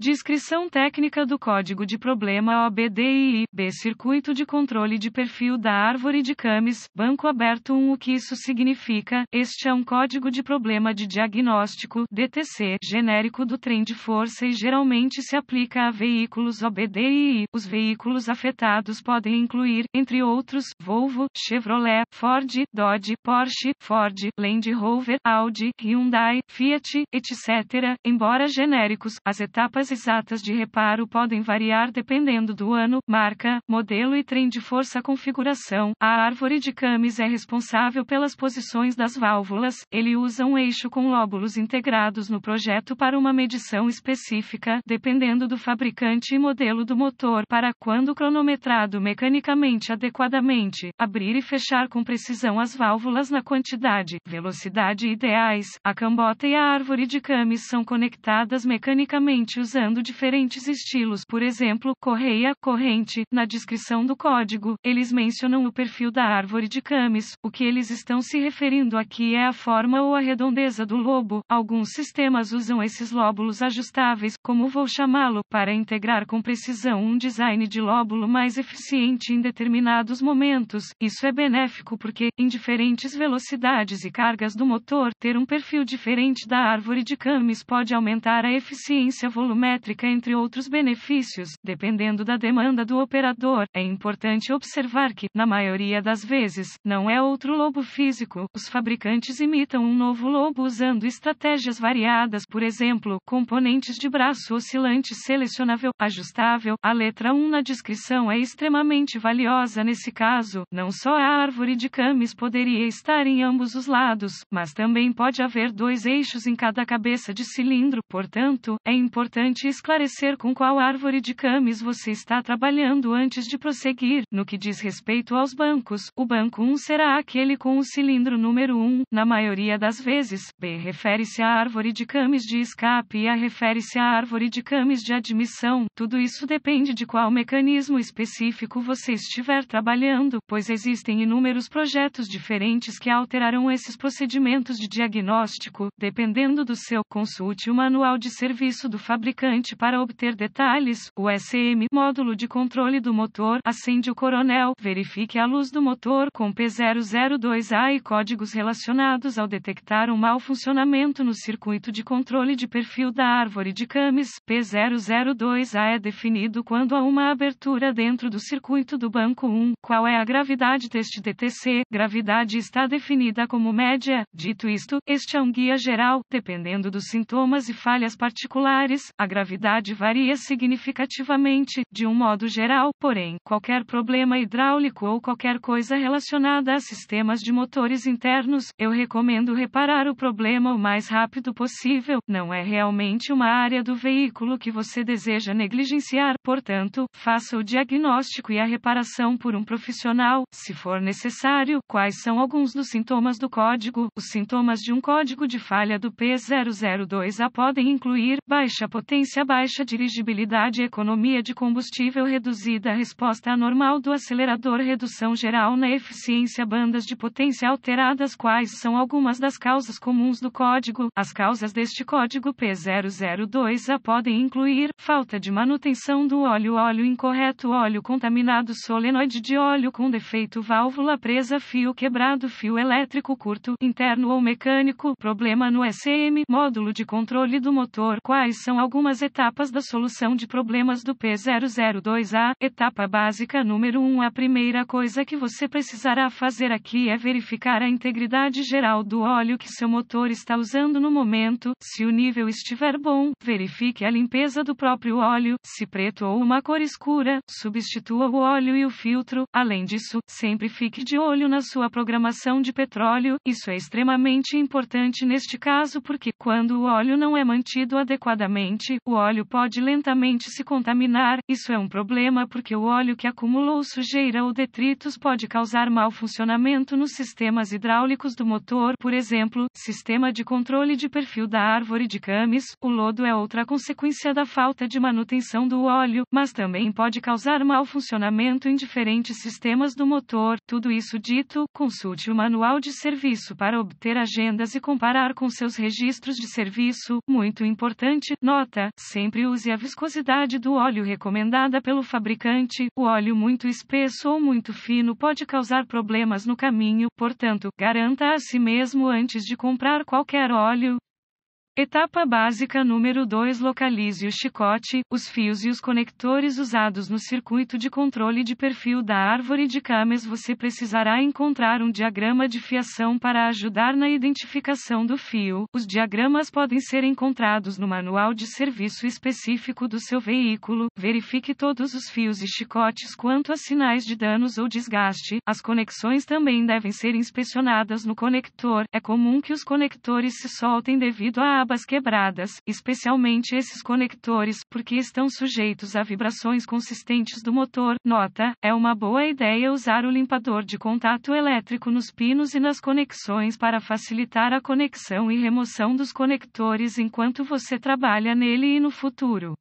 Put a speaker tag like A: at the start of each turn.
A: Descrição técnica do código de problema OBDII, B circuito de controle de perfil da árvore de camis, banco aberto 1 O que isso significa? Este é um código de problema de diagnóstico, DTC, genérico do trem de força e geralmente se aplica a veículos OBDII. Os veículos afetados podem incluir, entre outros, Volvo, Chevrolet, Ford, Dodge, Porsche, Ford, Land Rover, Audi, Hyundai, Fiat, etc. Embora genéricos, as etapas medidas exatas de reparo podem variar dependendo do ano, marca, modelo e trem de força configuração. A árvore de cames é responsável pelas posições das válvulas, ele usa um eixo com lóbulos integrados no projeto para uma medição específica, dependendo do fabricante e modelo do motor, para, quando cronometrado mecanicamente adequadamente, abrir e fechar com precisão as válvulas na quantidade, velocidade ideais. A cambota e a árvore de cames são conectadas mecanicamente usando usando diferentes estilos, por exemplo, correia, corrente. Na descrição do código, eles mencionam o perfil da árvore de camis. O que eles estão se referindo aqui é a forma ou a redondeza do lobo. Alguns sistemas usam esses lóbulos ajustáveis, como vou chamá-lo, para integrar com precisão um design de lóbulo mais eficiente em determinados momentos. Isso é benéfico porque, em diferentes velocidades e cargas do motor, ter um perfil diferente da árvore de camis pode aumentar a eficiência volumétrica métrica, entre outros benefícios, dependendo da demanda do operador. É importante observar que, na maioria das vezes, não é outro lobo físico. Os fabricantes imitam um novo lobo usando estratégias variadas, por exemplo, componentes de braço oscilante selecionável, ajustável. A letra 1 na descrição é extremamente valiosa nesse caso. Não só a árvore de cames poderia estar em ambos os lados, mas também pode haver dois eixos em cada cabeça de cilindro, portanto, é importante esclarecer com qual árvore de camis você está trabalhando antes de prosseguir. No que diz respeito aos bancos, o banco 1 será aquele com o cilindro número 1, na maioria das vezes. B. Refere-se à árvore de camis de escape e A. Refere-se à árvore de camis de admissão. Tudo isso depende de qual mecanismo específico você estiver trabalhando, pois existem inúmeros projetos diferentes que alterarão esses procedimentos de diagnóstico, dependendo do seu. Consulte o manual de serviço do fabricante importante para obter detalhes, o SM, módulo de controle do motor, acende o coronel, verifique a luz do motor com P002A e códigos relacionados ao detectar um mau funcionamento no circuito de controle de perfil da árvore de cames, P002A é definido quando há uma abertura dentro do circuito do banco 1, qual é a gravidade deste DTC, gravidade está definida como média, dito isto, este é um guia geral, dependendo dos sintomas e falhas particulares, a gravidade varia significativamente, de um modo geral, porém, qualquer problema hidráulico ou qualquer coisa relacionada a sistemas de motores internos, eu recomendo reparar o problema o mais rápido possível, não é realmente uma área do veículo que você deseja negligenciar, portanto, faça o diagnóstico e a reparação por um profissional, se for necessário. Quais são alguns dos sintomas do código? Os sintomas de um código de falha do P002A podem incluir baixa potência potência baixa, dirigibilidade e economia de combustível reduzida, resposta anormal do acelerador, redução geral na eficiência, bandas de potência alteradas, quais são algumas das causas comuns do código. As causas deste código P002A podem incluir falta de manutenção do óleo, óleo incorreto, óleo contaminado, solenoide de óleo com defeito, válvula presa, fio quebrado, fio elétrico curto, interno ou mecânico, problema no SM, módulo de controle do motor. Quais são algumas as etapas da solução de problemas do P002A. Etapa básica número 1 A primeira coisa que você precisará fazer aqui é verificar a integridade geral do óleo que seu motor está usando no momento. Se o nível estiver bom, verifique a limpeza do próprio óleo. Se preto ou uma cor escura, substitua o óleo e o filtro. Além disso, sempre fique de olho na sua programação de petróleo. Isso é extremamente importante neste caso porque, quando o óleo não é mantido adequadamente, o óleo pode lentamente se contaminar. Isso é um problema porque o óleo que acumulou sujeira ou detritos pode causar mau funcionamento nos sistemas hidráulicos do motor, por exemplo, sistema de controle de perfil da árvore de camis. O lodo é outra consequência da falta de manutenção do óleo, mas também pode causar mau funcionamento em diferentes sistemas do motor. Tudo isso dito, consulte o manual de serviço para obter agendas e comparar com seus registros de serviço. Muito importante, nota: sempre use a viscosidade do óleo recomendada pelo fabricante. O óleo muito espesso ou muito fino pode causar problemas no caminho, portanto, garanta a si mesmo antes de comprar qualquer óleo. Etapa básica número 2 Localize o chicote, os fios e os conectores usados no circuito de controle de perfil da árvore de câmeras. Você precisará encontrar um diagrama de fiação para ajudar na identificação do fio. Os diagramas podem ser encontrados no manual de serviço específico do seu veículo. Verifique todos os fios e chicotes quanto a sinais de danos ou desgaste. As conexões também devem ser inspecionadas no conector. É comum que os conectores se soltem devido à abas quebradas, especialmente esses conectores, porque estão sujeitos a vibrações consistentes do motor. Nota: é uma boa ideia usar o limpador de contato elétrico nos pinos e nas conexões para facilitar a conexão e remoção dos conectores enquanto você trabalha nele e no futuro.